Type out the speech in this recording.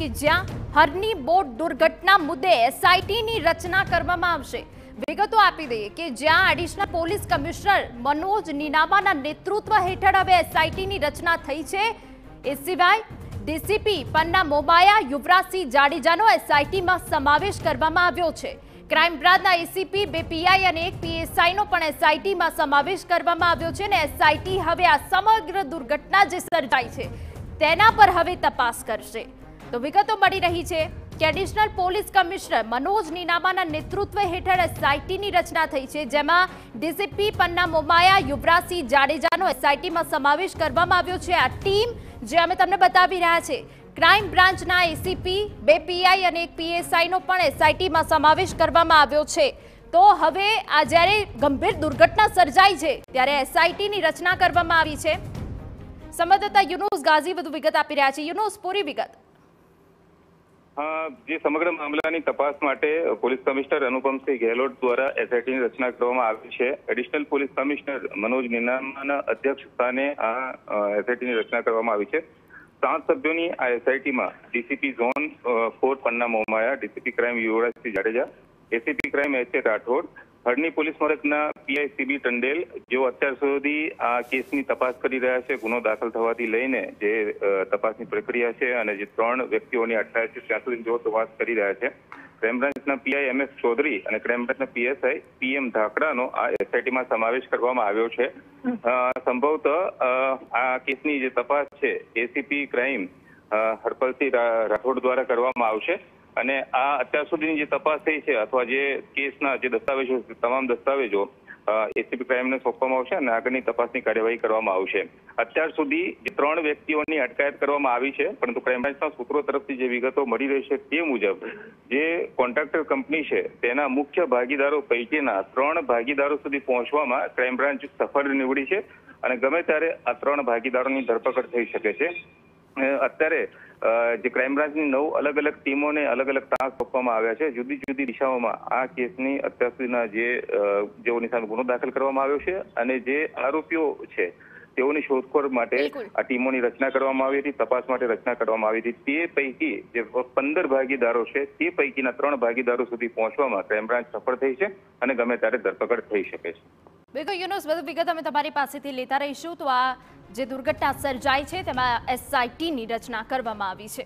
કે જ્યાં હરની બોટ દુર્ઘટના મુદ્દે એસઆઈટીની રચના કરવામાં આવશે વિગતો આપી દઈએ કે જ્યાં એડિશનલ પોલીસ કમિશનર મનોજ નીનામાના નેતૃત્વ હેઠળ હવે એસઆઈટીની રચના થઈ છે એ સિવાય ડીસીપી પન્ના મોબાયા યુવરાજસિંહ જાડેજાનો એસઆઈટીમાં સમાવેશ કરવામાં આવ્યો છે ક્રાઇમ બ્રાન્ચના એસીપી e બે પીઆઈ અને એક પીએસઆઈનો પણ એસઆઈટીમાં સમાવેશ કરવામાં આવ્યો છે અને એસઆઈટી હવે આ સમગ્ર દુર્ઘટના જે સર્જાઈ છે તેના પર હવે તપાસ કરશે તો વિગતો મળી રહી છે કે એડિશનલ પોલીસ કમિશનર મનોજ નીનામાના નેતૃત્વ હેઠળ એસઆઈટીની રચના થઈ છે જેમાં ડીસીપી પન્ના મોમાયા યુવરાજસિંહ જાડેજાનો એસઆઈટીમાં સમાવેશ કરવામાં આવ્યો છે આ ટીમ જે અમે તમને બતાવી રહ્યા છે ક્રાઇમ બ્રાન્ચના એસીપી બે પીઆઈ અને એક પીએસઆઈનો પણ એસઆઈટીમાં સમાવેશ કરવામાં આવ્યો છે તો હવે આ જ્યારે ગંભીર દુર્ઘટના સર્જાઈ છે ત્યારે એસઆઈટીની રચના કરવામાં આવી છે સંવાદદાતા યુનુસ ગાઝી વધુ વિગત આપી રહ્યા છે યુનુસ પૂરી વિગત જે સમગ્ર મામલાની તપાસ માટે પોલીસ કમિશનર અનુપમસિંહ ગેહલોત દ્વારા એસઆઈટીની રચના કરવામાં આવી છે એડિશનલ પોલીસ કમિશનર મનોજ નિનામાના અધ્યક્ષ સ્થાને આ એસઆઈટીની રચના કરવામાં આવી છે સાત સભ્યોની આ એસઆઈટીમાં DCP zone four Panna Momaya DCP crime Yuvrajsinh Jadeja ACP crime H A Rathod હળની પોલીસ મથકના પીઆઈ સીબી ટંડેલ જેઓ અત્યાર સુધી આ કેસની તપાસ કરી રહ્યા છે ગુનો દાખલ થવાથી લઈને જે તપાસની પ્રક્રિયા છે અને જે ત્રણ વ્યક્તિઓની અટકાયત છે ત્યાં સુધી જેઓ તપાસ કરી રહ્યા છે ક્રાઇમ બ્રાન્ચના પીઆઈ એમ એસ ચૌધરી અને ક્રાઇમ બ્રાન્ચના પીએસઆઈ પીએમ ધાકડાનો આ એસઆઈટીમાં સમાવેશ કરવામાં આવ્યો છે સંભવત આ કેસની જે તપાસ છે એસીપી ક્રાઇમ હરપલસિંહ રાઠોડ દ્વારા કરવામાં આવશે અને આ અત્યાર સુધીની જે તપાસ થઈ છે અથવા જે કેસના જે દસ્તાવેજો તમામ દસ્તાવેજો એસીપી ક્રાઇમને સોંપવામાં આવશે અને આગળની તપાસની કાર્યવાહી કરવામાં આવશે અત્યાર સુધી જે ત્રણ વ્યક્તિઓની અટકાયત કરવામાં આવી છે પરંતુ ક્રાઇમબ્રાન્ચના સૂત્રો તરફથી જે વિગતો મળી રહી છે તે મુજબ જે કોન્ટ્રાક્ટર કંપની છે તેના મુખ્ય ભાગીદારો પૈકીના ત્રણ ભાગીદારો સુધી પહોંચવામાં ક્રાઇમબ્રાન્ચ સફળ નીવડી છે અને ગમે ત્યારે આ ત્રણ ભાગીદારોની ધરપકડ થઈ શકે છે અત્યારે જે ક્રાઇમ બ્રાન્ચની નવ અલગ અલગ ટીમોને અલગ અલગ ટાસ્ક આપવામાં આવ્યા છે જુદી જુદી દિશાઓમાં આ કેસની અત્યાર સુધીના જેઓની સામે ગુનો દાખલ કરવામાં આવ્યો છે અને જે આરોપીઓ છે તેઓની શોધખોળ માટે આ ટીમોની રચના કરવામાં આવી હતી તપાસ માટે રચના કરવામાં આવી હતી તે પૈકી જે પંદર ભાગીદારો છે તે પૈકીના ત્રણ ભાગીદારો સુધી પહોંચવામાં ક્રાઇમ બ્રાન્ચ સફળ થઈ છે અને ગમે ત્યારે ધરપકડ થઈ શકે છે બિલકુલ યુનુસ વધુ વિગત અમે તમારી પાસેથી લેતા રહીશું તો આ જે દુર્ઘટના સર્જાઈ છે તેમાં એસઆઈટીની રચના કરવામાં આવી છે